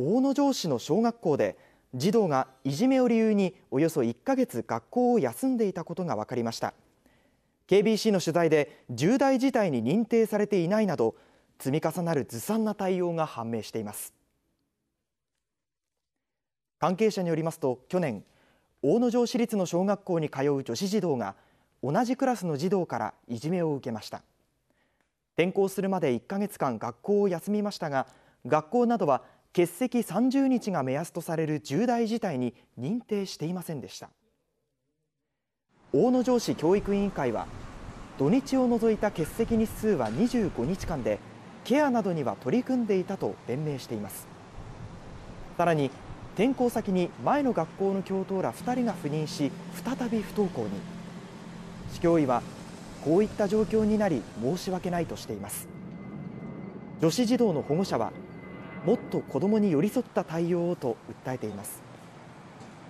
大野城市の小学校で児童がいじめを理由におよそ1ヶ月学校を休んでいたことが分かりました KBC の取材で重大事態に認定されていないなど積み重なるずさんな対応が判明しています関係者によりますと去年大野城市立の小学校に通う女子児童が同じクラスの児童からいじめを受けました転校するまで1ヶ月間学校を休みましたが学校などは欠席30日が目安とされる重大事態に認定していませんでした大野城市教育委員会は土日を除いた欠席日数は25日間でケアなどには取り組んでいたと弁明していますさらに転校先に前の学校の教頭ら2人が赴任し再び不登校に市教委はこういった状況になり申し訳ないとしています女子児童の保護者はもっと子どもに寄り添った対応をと訴えています。